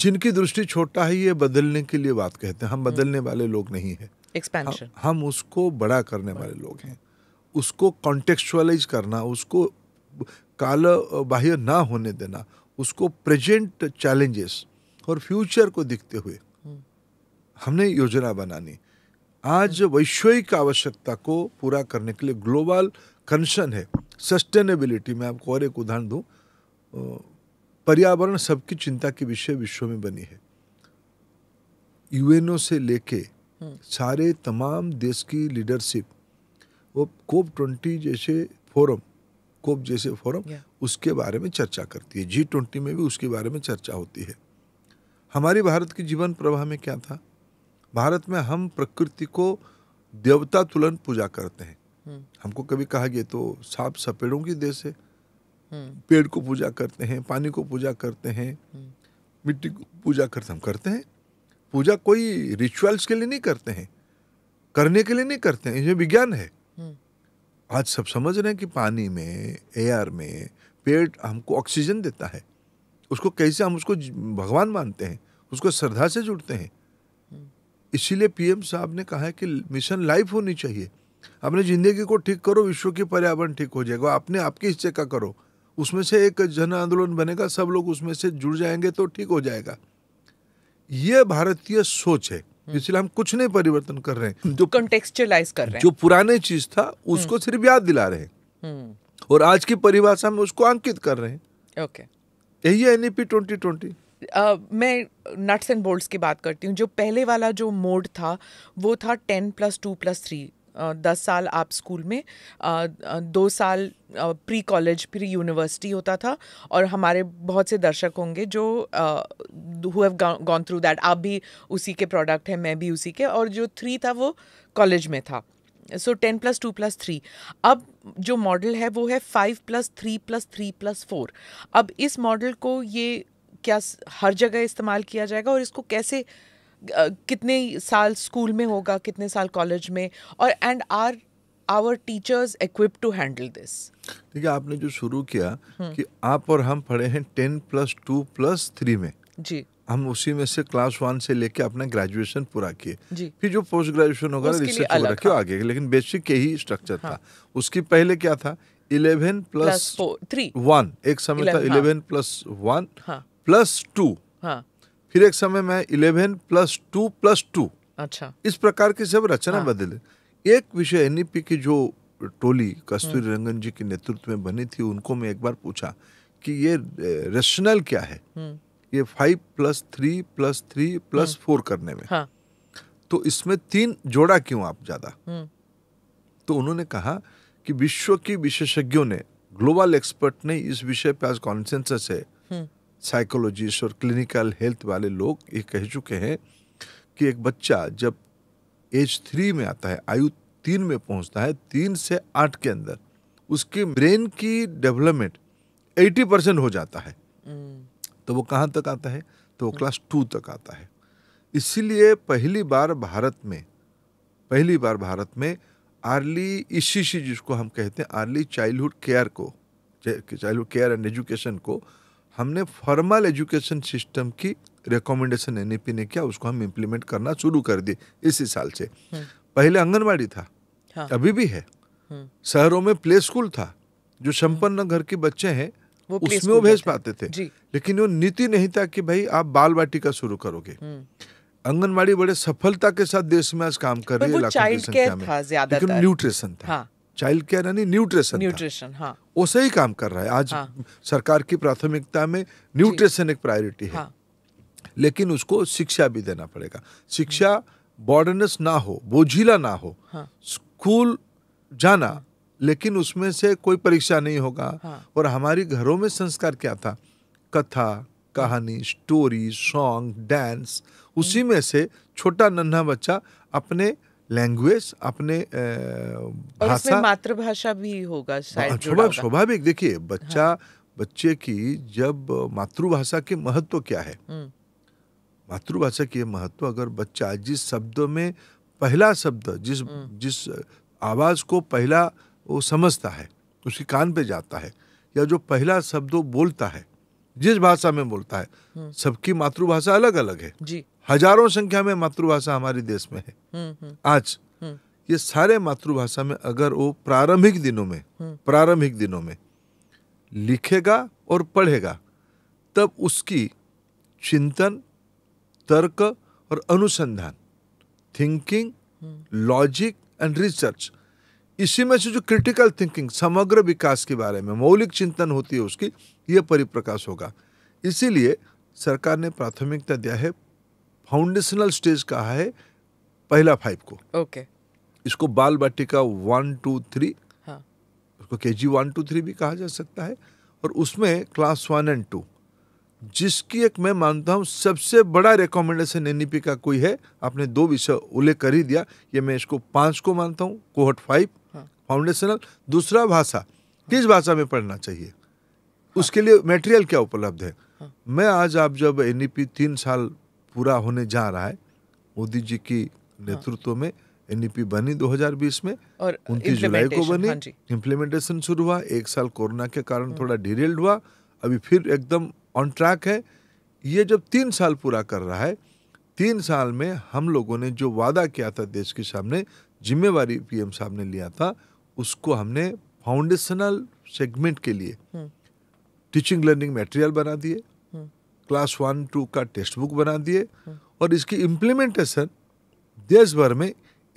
जिनकी दृष्टि छोटा है ये बदलने के लिए बात कहते हैं हम हम्म। बदलने वाले लोग नहीं है एक्सपेंशन हम उसको बड़ा करने वाले लोग हैं उसको कॉन्टेक्चुअलाइज करना उसको काल बाह्य ना होने देना उसको प्रेजेंट चैलेंजेस और फ्यूचर को दिखते हुए हम्म। हमने योजना बनानी आज हम्म। वैश्विक आवश्यकता को पूरा करने के लिए ग्लोबल कंसर्न है सस्टेनेबिलिटी मैं आपको और एक उदाहरण दूँ पर्यावरण सबकी चिंता के विषय विश्व में बनी है यूएनओ से लेके हम्म। सारे तमाम देश की लीडरशिप वो कोप ट्वेंटी जैसे फोरम कोप जैसे फोरम उसके बारे में चर्चा करती है जी ट्वेंटी में भी उसके बारे में चर्चा होती है हमारी भारत की जीवन प्रवाह में क्या था भारत में हम प्रकृति को देवता तुलन पूजा करते हैं हम्म। हमको कभी कहा गया तो सांप सपेड़ों की देश है पेड़ को पूजा करते हैं पानी को पूजा करते हैं मिट्टी को पूजा करते हम करते हैं पूजा कोई रिचुअल्स के लिए नहीं करते हैं करने के लिए नहीं करते हैं ये विज्ञान है आज सब समझ रहे हैं कि पानी में एयर में पेड़ हमको ऑक्सीजन देता है उसको कैसे हम उसको भगवान मानते हैं उसको श्रद्धा से जुड़ते हैं इसीलिए पीएम साहब ने कहा है कि मिशन लाइफ होनी चाहिए अपने ज़िंदगी को ठीक करो विश्व की पर्यावरण ठीक हो जाएगा अपने आपके हिस्से का करो उसमें से एक जन आंदोलन बनेगा सब लोग उसमें से जुड़ जाएंगे तो ठीक हो जाएगा ये भारतीय सोच है हम्म। इसलिए हम कुछ नहीं परिवर्तन कर रहे हैं जो कंटेक्सचुअलाइज कर रहे हैं जो पुराने चीज था हम्म। उसको सिर्फ याद दिला रहे हैं हम्म। और आज की परिभाषा में उसको अंकित कर रहे हैं ओके यही है एनईपी ट्वेंटी ट्वेंटी Uh, मैं नट्स एंड बोल्ट्स की बात करती हूँ जो पहले वाला जो मोड था वो था ten plus two plus three दस साल आप स्कूल में दो साल प्री कॉलेज प्री यूनिवर्सिटी होता था और हमारे बहुत से दर्शक होंगे जो who have gone through that आप भी उसी के प्रोडक्ट हैं मैं भी उसी के और जो थ्री था वो कॉलेज में था so ten plus two plus three अब जो मॉडल है वो है five plus three plus three plus four अब इस मॉडल को ये क्या हर जगह इस्तेमाल किया जाएगा और इसको कैसे कितने साल स्कूल में होगा कितने साल कॉलेज में और and are our teachers equip to handle this देखिए आपने जो शुरू किया हम्म। कि आप और हम पढ़े हैं ten plus two plus three में जी हम उसी में से क्लास वन से लेके अपना ग्रेजुएशन पूरा किए फिर जो पोस्ट ग्रेजुएशन होगा रिसर्च होगा क्यों आगे लेकिन बेसिक यही स्ट्रक्चर हाँ. था उसकी पहले क्या था इलेवन प्लस थ्री वन एक समय था eleven plus one plus two फिर एक समय में eleven plus two plus two अच्छा इस प्रकार की सब रचना हाँ। बदले एक विषय एन की जो टोली कस्तूरी हम्म। रंगन जी के नेतृत्व में बनी थी उनको मैं एक बार पूछा कि ये रेशनल क्या है हम्म। ये five plus three plus three plus four करने में हाँ। तो इसमें तीन जोड़ा क्यों आप ज्यादा हम्म। तो उन्होंने कहा कि विश्व की विशेषज्ञों ने ग्लोबल एक्सपर्ट ने इस विषय पर आज कॉन्सेंसस है साइकोलॉजिस्ट और क्लिनिकल हेल्थ वाले लोग ये कह चुके हैं कि एक बच्चा जब एज थ्री में आता है आयु तीन में पहुंचता है तीन से आठ के अंदर उसके ब्रेन की डेवलपमेंट एटी परसेंट हो जाता है हम्म। तो वो कहाँ तक आता है तो वो क्लास हम्म। टू तक आता है इसीलिए पहली बार भारत में पहली बार भारत में आर्ली इसी जिसको हम कहते हैं आर्ली चाइल्डहुड केयर को चाइल्डहुड केयर एंड एजुकेशन को हमने फॉर्मल एजुकेशन सिस्टम की रिकमेंडेशन एन e ने किया उसको हम इम्प्लीमेंट करना शुरू कर दिए इसी साल से हम्म। पहले आंगनबाड़ी था हाँ। अभी भी है हम्म। शहरों में प्ले स्कूल था जो हम्म। संपन्न घर के बच्चे हैं वो उसमें वो भेज पाते थे लेकिन वो नीति नहीं था कि भाई आप बाल वाटिका शुरू करोगे आंगनबाड़ी बड़े सफलता के साथ देश में आज काम कर रही है लेकिन न्यूट्रिशन था हाँ। चाइल्ड केयर यानी न्यूट्रिशन न्यूट्रिशन हाँ वो सही काम कर रहा है आज हाँ. सरकार की प्राथमिकता में न्यूट्रिशन एक प्रायोरिटी है हाँ. लेकिन उसको शिक्षा भी देना पड़ेगा शिक्षा बॉर्डनस ना हो बोझिला ना हो हाँ. स्कूल जाना लेकिन उसमें से कोई परीक्षा नहीं होगा हाँ. और हमारी घरों में संस्कार क्या था कथा कहानी स्टोरी सॉन्ग डांस उसी में से छोटा नन्हा बच्चा अपने लैंग्वेज अपने भाषा मातृभाषा भी होगा हाँ, शायद स्वाभाविक देखिए हाँ। बच्चा हाँ। बच्चे की जब मातृभाषा के महत्व क्या है हम्म। मातृभाषा के महत्व अगर बच्चा जिस शब्द में पहला शब्द जिस हम्म। जिस आवाज को पहला वो समझता है उसकी कान पे जाता है या जो पहला शब्द वो बोलता है जिस भाषा में बोलता है हम्म। सबकी मातृभाषा अलग अलग है जी हजारों संख्या में मातृभाषा हमारे देश में है हम्म, हम्म। आज हम्म। ये सारे मातृभाषा में अगर वो प्रारंभिक दिनों में प्रारंभिक दिनों में लिखेगा और पढ़ेगा तब उसकी चिंतन तर्क और अनुसंधान थिंकिंग लॉजिक एंड रिसर्च इसी में से जो क्रिटिकल थिंकिंग समग्र विकास के बारे में मौलिक चिंतन होती है उसकी यह परिप्रकाश होगा इसीलिए सरकार ने प्राथमिकता दिया है फाउंडेशनल स्टेज कहा है पहला फाइव को ओके okay. इसको बाल बाटिका वन टू थ्री उसको के जी वन टू थ्री भी कहा जा सकता है और उसमें क्लास वन एंड टू जिसकी एक मैं मानता हूँ सबसे बड़ा रिकमेंडेशन एन e का कोई है आपने दो विषय उल्लेख कर ही दिया ये मैं इसको पाँच को मानता हूँ कोहट फाइव फाउंडेशनल दूसरा भाषा किस भाषा में पढ़ना चाहिए हाँ. उसके लिए मटेरियल क्या उपलब्ध है हाँ। मैं आज आप जब एन e तीन साल पूरा होने जा रहा है मोदी जी की नेतृत्व हाँ। में एनईपी बनी 2020 में और उनतीस जुलाई को बनी इम्प्लीमेंटेशन हाँ शुरू हुआ एक साल कोरोना के कारण हम्म। थोड़ा डिरेल्ड हुआ अभी फिर एकदम ऑन ट्रैक है ये जब तीन साल पूरा कर रहा है तीन साल में हम लोगों ने जो वादा किया था देश के सामने जिम्मेवारी पीएम साहब ने लिया था उसको हमने फाउंडेशनल सेगमेंट के लिए टीचिंग लर्निंग मटेरियल बना दिए क्लास वन टू का टेक्स्ट बुक बना दिए और इसकी इम्प्लीमेंटेशन देश भर में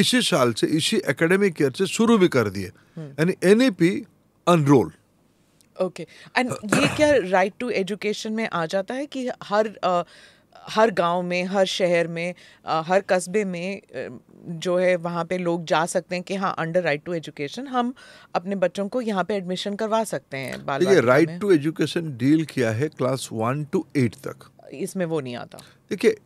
इसी साल से इसी एकेडमिक ईयर से शुरू भी कर दिए हम्म। यानी एन ई पी अनोल ओके एंड ये क्या राइट टू एजुकेशन में आ जाता है कि हर uh, हर गांव में हर शहर में हर कस्बे में जो है वहाँ पे लोग जा सकते हैं कि हाँ अंडर राइट टू एजुकेशन हम अपने बच्चों को यहाँ पे एडमिशन करवा सकते हैं देखिए राइट टू एजुकेशन डील किया है क्लास वन टू एट तक इसमें वो नहीं आता देखिए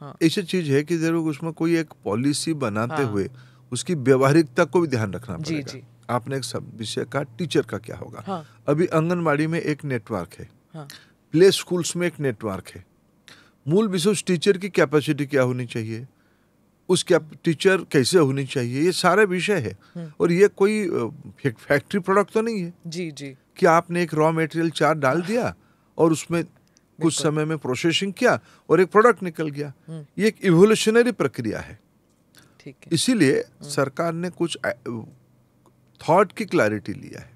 हाँ। ऐसी चीज है कि जरूर उसमें कोई एक पॉलिसी बनाते हाँ। हुए उसकी व्यवहारिकता को भी ध्यान रखना जी, जी आपने एक सब विषय का टीचर का क्या होगा हाँ। अभी आंगनबाड़ी में एक नेटवर्क है प्ले हाँ। स्कूल्स में एक नेटवर्क है मूल विषय उस टीचर की कैपेसिटी क्या होनी चाहिए उस क्या टीचर कैसे होनी चाहिए ये सारे विषय है हम्म। और ये कोई फैक्ट्री प्रोडक्ट तो नहीं है जी जी कि आपने एक रॉ मटेरियल चार डाल दिया और उसमें कुछ समय में प्रोसेसिंग किया और एक प्रोडक्ट निकल गया हम्म। ये एक इवोल्यूशनरी प्रक्रिया है ठीक है इसीलिए हम्म। सरकार ने कुछ थॉट की क्लैरिटी लिया है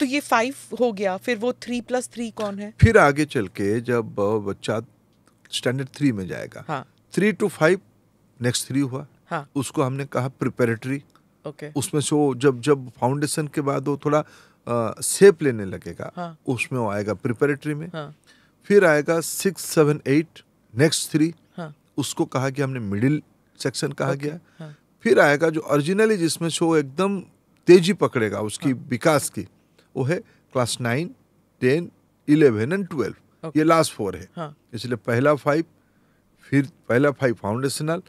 तो ये फाइव हो गया फिर वो थ्री प्लस थ्री कौन है फिर आगे चल के जब बच्चा स्टैंडर्ड थ्री में जाएगा three two five next three हुआ हाँ. उसको हमने कहा प्रिपेरेटरी okay. उसमें से जब जब फाउंडेशन के बाद वो थोड़ा सेप लेने लगेगा हाँ. उसमें वो आएगा प्रिपेरेटरी में हाँ. फिर आएगा six seven eight next three उसको कहा कि हमने मिडिल सेक्शन कहा okay. गया हाँ. फिर आएगा जो ऑरिजिनली जिसमें से वो एकदम तेजी पकड़ेगा उसकी हाँ. विकास की वो है class nine ten eleven and twelve ये लास्ट फोर है हाँ. इसलिए पहला फाइव फिर पहला five foundational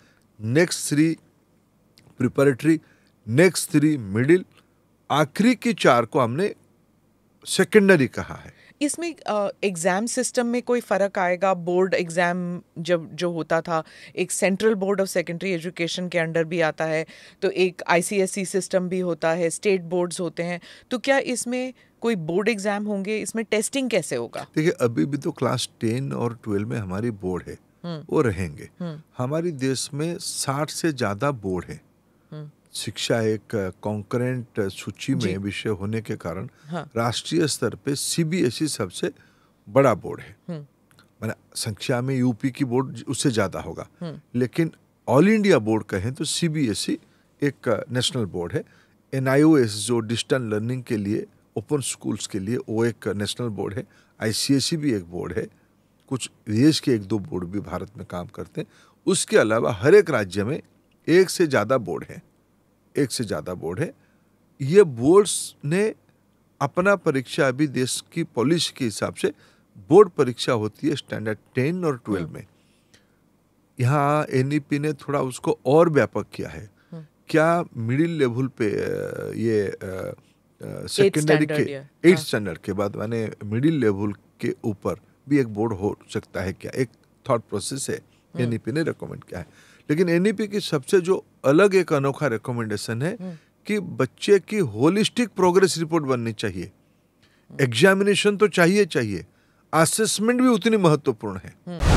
next three preparatory next three middle आखिरी के चार को हमने सेकेंडरी कहा है इसमें एग्ज़ाम सिस्टम में कोई फ़र्क आएगा बोर्ड एग्ज़ाम जब जो होता था एक Central Board of Secondary Education के अंडर भी आता है तो एक आईसीएसई सिस्टम e भी होता है स्टेट बोर्ड्स होते हैं तो क्या इसमें कोई बोर्ड एग्जाम होंगे इसमें टेस्टिंग कैसे होगा देखिए अभी भी तो क्लास टेन और ट्वेल्व में हमारी बोर्ड है हम्म। वो रहेंगे हम्म। हमारे देश में साठ से ज्यादा बोर्ड है हम्म। शिक्षा एक कॉन्करेंट सूची में विषय होने के कारण हाँ। राष्ट्रीय स्तर पे सीबीएसई सबसे बड़ा बोर्ड है मैंने संख्या में यूपी की बोर्ड उससे ज्यादा होगा लेकिन ऑल इंडिया बोर्ड कहें तो सीबीएसई एक नेशनल बोर्ड है एनआईओएस जो डिजिटल लर्निंग के लिए ओपन स्कूल्स के लिए वो एक नेशनल बोर्ड है आईसीएसई भी एक बोर्ड है कुछ देश के एक दो बोर्ड भी भारत में काम करते हैं उसके अलावा हर एक राज्य में एक से ज़्यादा बोर्ड हैं एक से ज़्यादा बोर्ड है ये बोर्ड्स ने अपना परीक्षा अभी देश की पॉलिसी के हिसाब से बोर्ड परीक्षा होती है स्टैंडर्ड टेन और ट्वेल्व में यहाँ एन e ने थोड़ा उसको और व्यापक किया है हम्म। क्या मिडिल लेवल पे ये सेकेंडरी के एट स्टैंडर्ड हाँ। के बाद मैंने मिडिल लेवल के ऊपर भी एक बोर्ड हो सकता है क्या एक थॉट प्रोसेस है एन हाँ। e ने रिकमेंड किया है लेकिन एन e की सबसे जो अलग एक अनोखा रिकमेंडेशन है हाँ। कि बच्चे की होलिस्टिक प्रोग्रेस रिपोर्ट बननी चाहिए एग्जामिनेशन तो चाहिए चाहिए असेसमेंट भी उतनी महत्वपूर्ण है